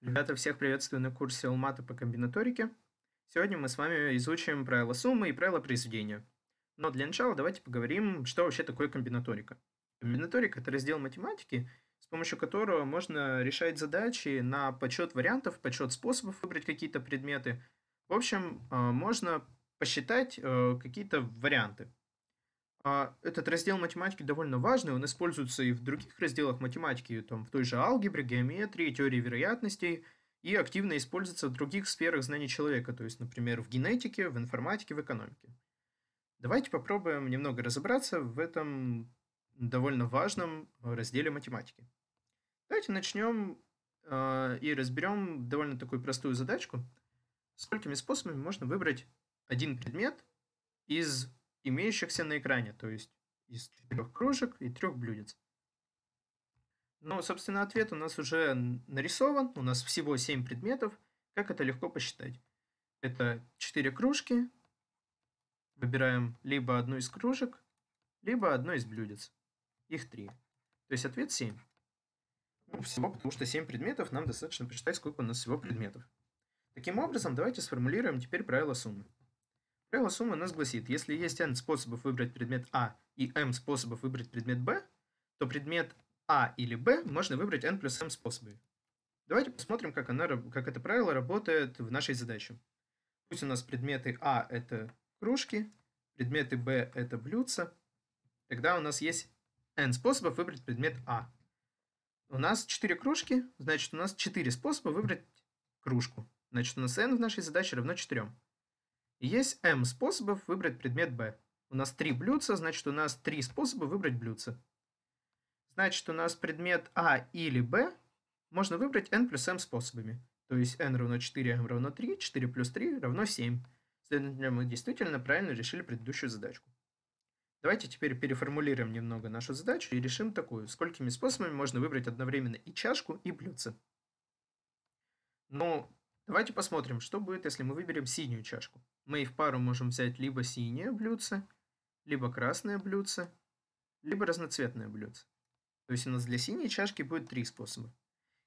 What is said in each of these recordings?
Ребята, всех приветствую на курсе Улмата по комбинаторике. Сегодня мы с вами изучим правила суммы и правила произведения. Но для начала давайте поговорим, что вообще такое комбинаторика. Комбинаторика – это раздел математики, с помощью которого можно решать задачи на подсчет вариантов, подсчет способов выбрать какие-то предметы. В общем, э, можно посчитать э, какие-то варианты. А этот раздел математики довольно важный, он используется и в других разделах математики, там, в той же алгебре, геометрии, теории вероятностей, и активно используется в других сферах знаний человека, то есть, например, в генетике, в информатике, в экономике. Давайте попробуем немного разобраться в этом довольно важном разделе математики. Давайте начнем э, и разберем довольно такую простую задачку. Сколькими способами можно выбрать один предмет из имеющихся на экране, то есть из трех кружек и трех блюдец. Ну, собственно, ответ у нас уже нарисован. У нас всего 7 предметов. Как это легко посчитать? Это 4 кружки. Выбираем либо одну из кружек, либо одно из блюдец. Их 3. То есть ответ 7. Ну, всего, потому что 7 предметов нам достаточно посчитать, сколько у нас всего предметов. Таким образом, давайте сформулируем теперь правило суммы. Правило суммы нас гласит, если есть n способов выбрать предмет А и m способов выбрать предмет Б, то предмет А или Б можно выбрать n плюс m способами. Давайте посмотрим, как, она, как это правило работает в нашей задаче. Пусть у нас предметы А – это кружки, предметы Б это блюдца. Тогда у нас есть n способов выбрать предмет А. У нас 4 кружки, значит, у нас 4 способа выбрать кружку. Значит, у нас n в нашей задаче равно 4. Есть m способов выбрать предмет b. У нас три блюдца, значит у нас три способа выбрать блюдца. Значит у нас предмет a а или b можно выбрать n плюс m способами. То есть n равно 4, m равно 3, 4 плюс 3 равно 7. Следовательно, мы действительно правильно решили предыдущую задачку. Давайте теперь переформулируем немного нашу задачу и решим такую. Сколькими способами можно выбрать одновременно и чашку, и блюдце? Ну, Давайте посмотрим, что будет, если мы выберем синюю чашку. Мы и в пару можем взять либо синее блюдце, либо красное блюдце, либо разноцветное блюдце. То есть у нас для синей чашки будет три способа.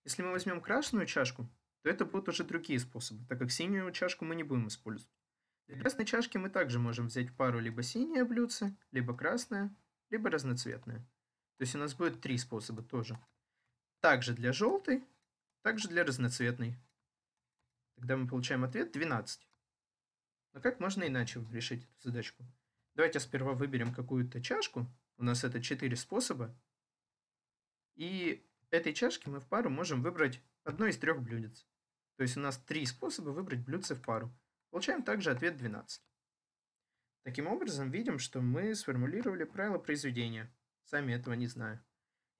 Если мы возьмем красную чашку, то это будут уже другие способы, так как синюю чашку мы не будем использовать. Для красной чашки мы также можем взять пару либо синее блюдце, либо красное, либо разноцветное. То есть у нас будет три способа тоже. Также для желтой, также для разноцветной. Когда мы получаем ответ 12. Но как можно иначе решить эту задачку? Давайте сперва выберем какую-то чашку. У нас это 4 способа. И этой чашке мы в пару можем выбрать одно из трех блюдец. То есть у нас три способа выбрать блюдце в пару. Получаем также ответ 12. Таким образом, видим, что мы сформулировали правила произведения. Сами этого не знаю.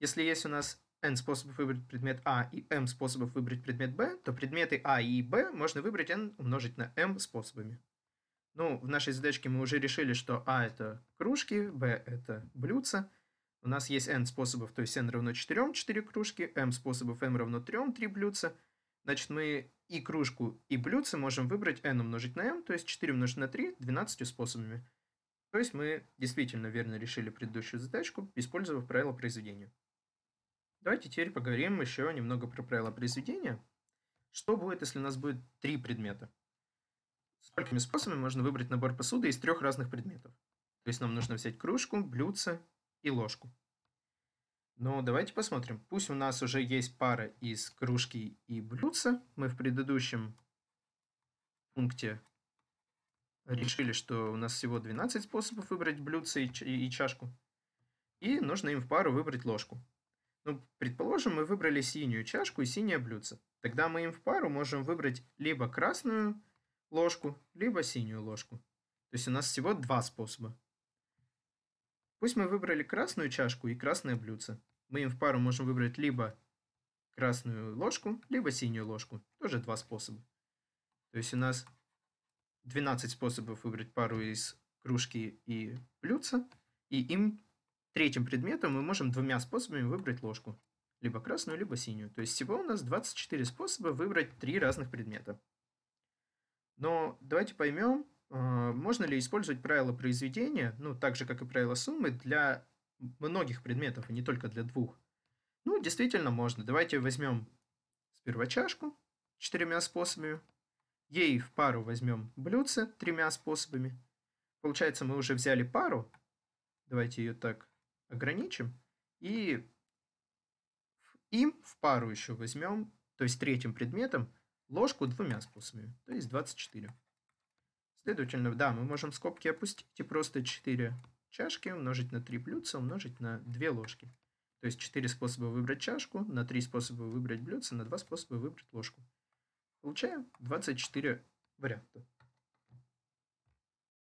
Если есть у нас n способов выбрать предмет А и m способов выбрать предмет Б, то предметы А и Б можно выбрать n умножить на m способами. Ну, в нашей задачке мы уже решили, что А это кружки, Б это блюдца. У нас есть n способов, то есть n равно 4, 4 кружки, m способов, m равно 3, 3 блюдца. Значит, мы и кружку, и блюдце можем выбрать n умножить на m, то есть 4 умножить на 3, 12 способами. То есть мы действительно верно решили предыдущую задачку, использовав правила произведения. Давайте теперь поговорим еще немного про правила произведения. Что будет, если у нас будет три предмета? Сколькими способами можно выбрать набор посуды из трех разных предметов? То есть нам нужно взять кружку, блюдце и ложку. Но давайте посмотрим. Пусть у нас уже есть пара из кружки и блюдца. Мы в предыдущем пункте решили, что у нас всего 12 способов выбрать блюдце и, и чашку. И нужно им в пару выбрать ложку. Ну, предположим, мы выбрали синюю чашку и синее блюдце. Тогда мы им в пару можем выбрать либо красную ложку, либо синюю ложку. То есть у нас всего два способа. Пусть мы выбрали красную чашку и красное блюдце. Мы им в пару можем выбрать либо красную ложку, либо синюю ложку. Тоже два способа. То есть у нас 12 способов выбрать пару из кружки и блюдца, и им третьим предметом мы можем двумя способами выбрать ложку. Либо красную, либо синюю. То есть всего у нас 24 способа выбрать три разных предмета. Но давайте поймем, э, можно ли использовать правила произведения, ну, так же, как и правила суммы, для многих предметов, и а не только для двух. Ну, действительно можно. Давайте возьмем сперва чашку четырьмя способами. Ей в пару возьмем блюдце тремя способами. Получается, мы уже взяли пару. Давайте ее так ограничим. И им в пару еще возьмем, то есть третьим предметом, ложку двумя способами, то есть 24. Следовательно, да, мы можем скобки опустить и просто 4 чашки умножить на 3 блюдца умножить на 2 ложки. То есть 4 способа выбрать чашку, на 3 способа выбрать блюдца, на 2 способа выбрать ложку. Получаем 24 варианта.